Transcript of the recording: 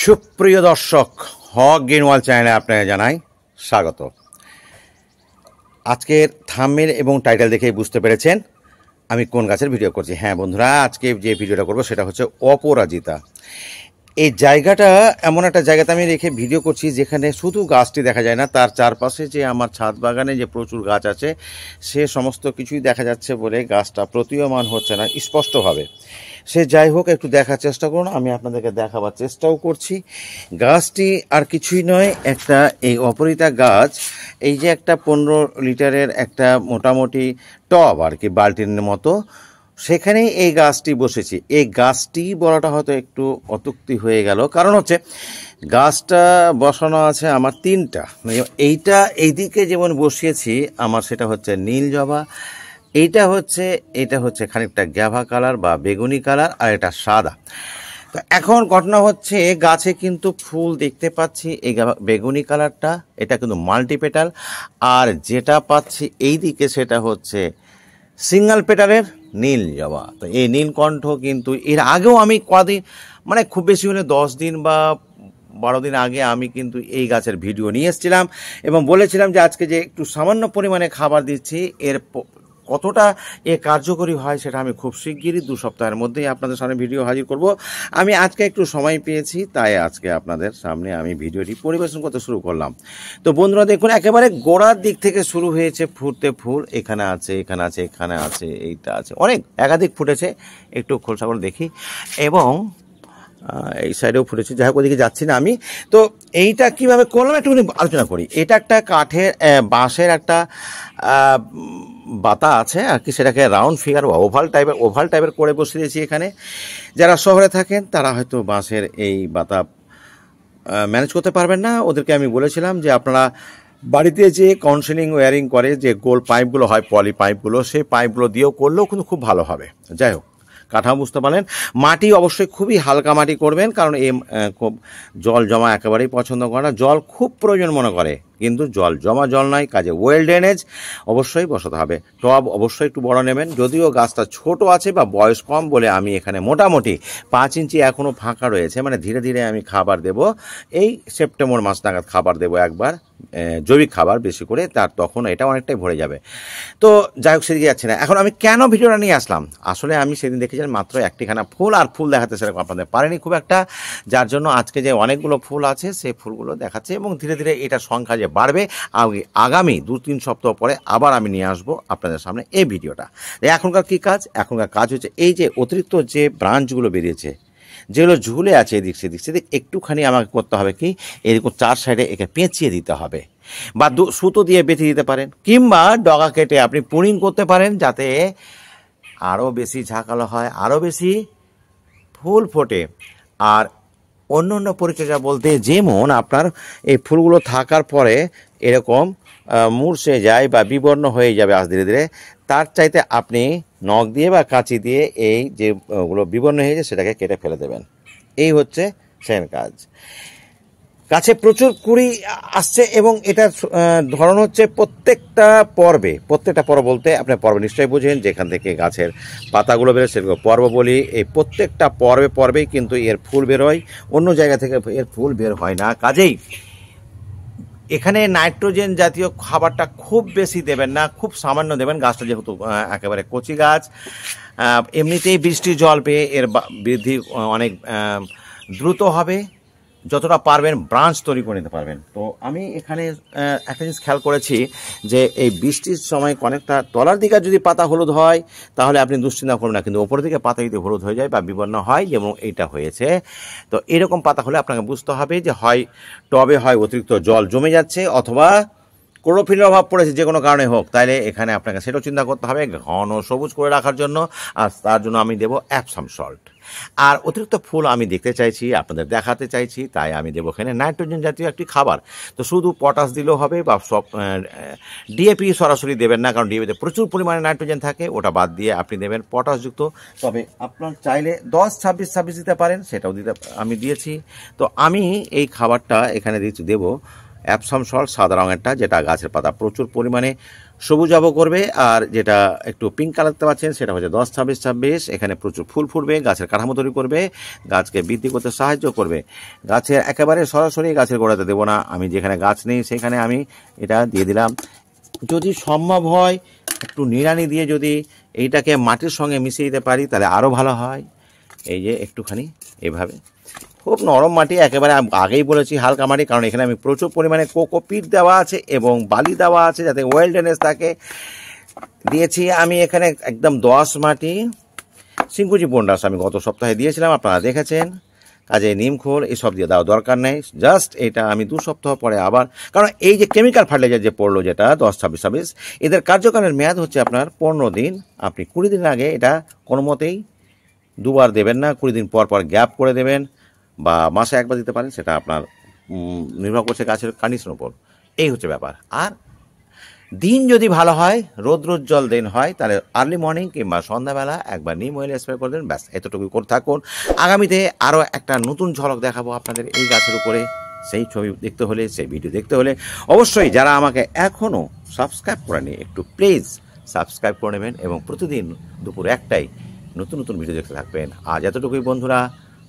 সুপ্রিয় দর্শক হক ওয়াল চ্যানেলে আপনাকে জানাই স্বাগত আজকের থামের এবং টাইটেল দেখেই বুঝতে পেরেছেন আমি কোন গাছের ভিডিও করছি হ্যাঁ বন্ধুরা আজকে যে ভিডিওটা করব সেটা হচ্ছে অপরাজিতা এই জায়গাটা এমন একটা জায়গাতে আমি রেখে ভিডিও করছি যেখানে শুধু গাছটি দেখা যায় না তার চারপাশে যে আমার ছাদ বাগানে যে প্রচুর গাছ আছে সে সমস্ত কিছুই দেখা যাচ্ছে বলে গাছটা প্রতীয়মান হচ্ছে না স্পষ্টভাবে সে যাই হোক একটু দেখার চেষ্টা করুন আমি আপনাদেরকে দেখাবার চেষ্টাও করছি গাছটি আর কিছুই নয় একটা এই অপরিতা গাছ এই যে একটা পনেরো লিটারের একটা মোটামুটি টব আর কি বাল্টিনের মতো সেখানেই এই গাছটি বসেছে এই গাছটি বলাটা হয়তো একটু অতুক্তি হয়ে গেল কারণ হচ্ছে গাছটা বসানো আছে আমার তিনটা মানে এইটা এইদিকে যেমন বসিয়েছি আমার সেটা হচ্ছে নীল জবা এইটা হচ্ছে এটা হচ্ছে খানিকটা গ্যাভা কালার বা বেগুনি কালার আর এটা সাদা তো এখন ঘটনা হচ্ছে গাছে কিন্তু ফুল দেখতে পাচ্ছি এই বেগুনি কালারটা এটা কিন্তু মাল্টিপেটাল আর যেটা পাচ্ছি এই দিকে সেটা হচ্ছে সিঙ্গাল পেটালের নীল জবা তো এই নীলকণ্ঠ কিন্তু এর আগেও আমি কদিন মানে খুব বেশি হলে দশ দিন বা বারো দিন আগে আমি কিন্তু এই গাছের ভিডিও নিয়ে এসেছিলাম এবং বলেছিলাম যে আজকে যে একটু সামান্য পরিমাণে খাবার দিচ্ছি এর কতটা এ কার্যকরী হয় সেটা আমি খুব শিগগিরই দু সপ্তাহের মধ্যেই আপনাদের সামনে ভিডিও হাজির করব আমি আজকে একটু সময় পেয়েছি তাই আজকে আপনাদের সামনে আমি ভিডিওটি পরিবেশন করতে শুরু করলাম তো বন্ধুরা দেখুন একেবারে গোড়ার দিক থেকে শুরু হয়েছে ফুটতে ফুল এখানে আছে এখানে আছে এখানে আছে এইটা আছে অনেক একাধিক ফুটেছে একটু খোলসা করে দেখি এবং এই সাইডেও ফুটেছে যাই হোক ওদিকে যাচ্ছি না আমি তো এইটা কিভাবে করলাম একটুখানি আলোচনা করি এটা একটা কাঠের বাঁশের একটা বাতা আছে আর কি সেটাকে রাউন্ড ফিগার বা ওভাল টাইপের ওভাল টাইপের করে বসে দিয়েছি এখানে যারা শহরে থাকেন তারা হয়তো বাঁশের এই বাতা ম্যানেজ করতে পারবেন না ওদেরকে আমি বলেছিলাম যে আপনারা বাড়িতে যে কাউন্সেলিং ওয়ারিং করে যে গোল পাইপগুলো হয় পলি পাইপগুলো সেই পাইপগুলো দিয়েও করলেও কিন্তু খুব ভালো হবে যাই হোক কাঠামো বুঝতে পারলেন মাটি অবশ্যই খুবই হালকা মাটি করবেন কারণ এ জল জমা একেবারেই পছন্দ করে না জল খুব প্রয়োজন মনে করে কিন্তু জল জমা জল নয় কাজে ওয়েল ড্রেনেজ অবশ্যই বসাতে হবে টব অবশ্যই একটু বড় নেবেন যদিও গাছটা ছোট আছে বা বয়স কম বলে আমি এখানে মোটামুটি পাঁচ ইঞ্চি এখনও ফাঁকা রয়েছে মানে ধীরে ধীরে আমি খাবার দেব এই সেপ্টেম্বর মাস নাগাদ খাবার দেব একবার জৈবিক খাবার বেশি করে তার তখন এটা অনেকটাই ভরে যাবে তো যাই হোক সেদিকে যাচ্ছে না এখন আমি কেন ভিডিওটা নিয়ে আসলাম আসলে আমি সেদিন দেখেছি মাত্র একটিখানা ফুল আর ফুল দেখাতে সেরকম আপনাদের পারেনি খুব একটা যার জন্য আজকে যে অনেকগুলো ফুল আছে সে ফুলগুলো দেখাচ্ছে এবং ধীরে ধীরে এটা সংখ্যা যে বাড়বে আগামী দু তিন সপ্তাহ পরে আবার আমি নিয়ে আসবো আপনাদের সামনে এই ভিডিওটা এখনকার কি কাজ এখনকার কাজ হচ্ছে এই যে অতিরিক্ত যে ব্রাঞ্চগুলো বেরিয়েছে যেগুলো ঝুলে আছে এদিক সেদিক সেদিক একটুখানি আমাকে করতে হবে কি এরকম চার সাইডে একে পেঁচিয়ে দিতে হবে বা সুতো দিয়ে বেঁধে দিতে পারেন কিংবা ডগা কেটে আপনি পুরিং করতে পারেন যাতে আরও বেশি ঝাঁকালো হয় আরও বেশি ফুল ফোটে আর অন্য অন্য পরিচর্যা বলতে যেমন আপনার এই ফুলগুলো থাকার পরে এরকম মুরসে যায় বা বিবর্ণ হয়ে যাবে আজ ধীরে ধীরে তার চাইতে আপনি নখ দিয়ে বা কাঁচি দিয়ে এই যে ওগুলো বিবর্ণ হয়েছে সেটাকে কেটে ফেলে দেবেন এই হচ্ছে সেন কাজ গাছে প্রচুর কুড়ি আসছে এবং এটার ধরন হচ্ছে প্রত্যেকটা পর্বে প্রত্যেকটা পর্ব বলতে আপনি পর্ব নিশ্চয়ই বুঝেন যেখান থেকে গাছের পাতাগুলো বেরোয় সেগুলো পর্ব বলি এই প্রত্যেকটা পর্বে পর্বেই কিন্তু এর ফুল বেরোয় অন্য জায়গা থেকে এর ফুল বের হয় না কাজেই এখানে নাইট্রোজেন জাতীয় খাবারটা খুব বেশি দেবেন না খুব সামান্য দেবেন গাছটা যেহেতু একেবারে কচি গাছ এমনিতেই বৃষ্টির জল পেয়ে এর বৃদ্ধি অনেক দ্রুত হবে যতটা পারবেন ব্রাঞ্চ তৈরি করে নিতে পারবেন তো আমি এখানে একটা জিনিস খেয়াল করেছি যে এই বৃষ্টির সময় অনেকটা তলার দিকে যদি পাতা হলুদ হয় তাহলে আপনি দুশ্চিন্তা করবেন না কিন্তু ওপরের দিকে পাতা যদি হলুদ হয়ে যায় বা বিবর্ণ হয় যেমন এইটা হয়েছে তো এরকম পাতা হলে আপনাকে বুঝতে হবে যে হয় টবে হয় অতিরিক্ত জল জমে যাচ্ছে অথবা ক্লোরোফিলের অভাব পড়েছে যে কোনো কারণে হোক তাহলে এখানে আপনাকে সেটাও চিন্তা করতে হবে ঘন সবুজ করে রাখার জন্য আর তার জন্য আমি দেবো অ্যাপসাম সল্ট আর অতিরিক্ত ফুল আমি দেখতে চাইছি আপনাদের দেখাতে চাইছি তাই আমি দেবো এখানে নাইট্রোজেন জাতীয় একটি খাবার তো শুধু পটাশ দিলেও হবে বা সব ডিএপি সরাসরি দেবেন না কারণ ডিএপিতে প্রচুর পরিমাণে নাইট্রোজেন থাকে ওটা বাদ দিয়ে আপনি দেবেন পটাশযুক্ত তবে আপনার চাইলে দশ ছাব্বিশ ছাব্বিশ দিতে পারেন সেটাও দিতে আমি দিয়েছি তো আমি এই খাবারটা এখানে দিচ্ছি দেবো অ্যাপসাম সল সাদা রঙেরটা যেটা গাছের পাতা প্রচুর পরিমাণে সবুজ আবহ করবে আর যেটা একটু পিঙ্ক কালার দেখতে পাচ্ছেন সেটা হচ্ছে দশ ছাব্বিশ ছাব্বিশ এখানে প্রচুর ফুল ফুটবে গাছের কাঠামো তৈরি করবে গাছকে বৃদ্ধি করতে সাহায্য করবে গাছের একেবারে সরাসরি গাছের গোড়াতে দেবো না আমি যেখানে গাছ নেই সেখানে আমি এটা দিয়ে দিলাম যদি সম্ভব হয় একটু নিড়ানি দিয়ে যদি এইটাকে মাটির সঙ্গে মিশিয়ে দিতে পারি তাহলে আরও ভালো হয় এই যে একটুখানি এভাবে খুব নরম মাটি একেবারে আগেই বলেছি হালকা মাটি কারণ এখানে আমি প্রচুর পরিমাণে কোকোপিট দেওয়া আছে এবং বালি দেওয়া আছে যাতে ওয়েলডেনেস থাকে দিয়েছি আমি এখানে একদম দশ মাটি সিঙ্কুচি পন্ডাস আমি গত সপ্তাহে দিয়েছিলাম আপনারা দেখেছেন কাজে নিমখোল এসব দিয়ে দেওয়া দরকার নেই জাস্ট এটা আমি দু সপ্তাহ পরে আবার কারণ এই যে কেমিক্যাল ফার্টিলাইজার যে পড়লো যেটা দশ ছাব্বিশ ছাব্বিশ এদের কার্যকালের মেয়াদ হচ্ছে আপনার পনেরো দিন আপনি কুড়ি দিন আগে এটা কোনো মতেই দুবার দেবেন না কুড়ি দিন পর পর গ্যাপ করে দেবেন বা মাসে একবার দিতে পারেন সেটা আপনার নির্ভর করছে গাছের কন্ডিশন উপর এই হচ্ছে ব্যাপার আর দিন যদি ভালো হয় রৌদ্রোজ্জ্বল দিন হয় তাহলে আর্লি মর্নিং কিংবা সন্ধ্যাবেলা একবার নিম অয়েল স্প্রে করে দেন ব্যাস এতটুকু করে থাকুন আগামীতে আরও একটা নতুন ঝলক দেখাবো আপনাদের এই গাছের উপরে সেই ছবি দেখতে হলে সেই ভিডিও দেখতে হলে অবশ্যই যারা আমাকে এখনও সাবস্ক্রাইব করেনি একটু প্লিজ সাবস্ক্রাইব করে নেবেন এবং প্রতিদিন দুপুর একটাই নতুন নতুন ভিডিও দেখতে থাকবেন আর যতটুকুই বন্ধুরা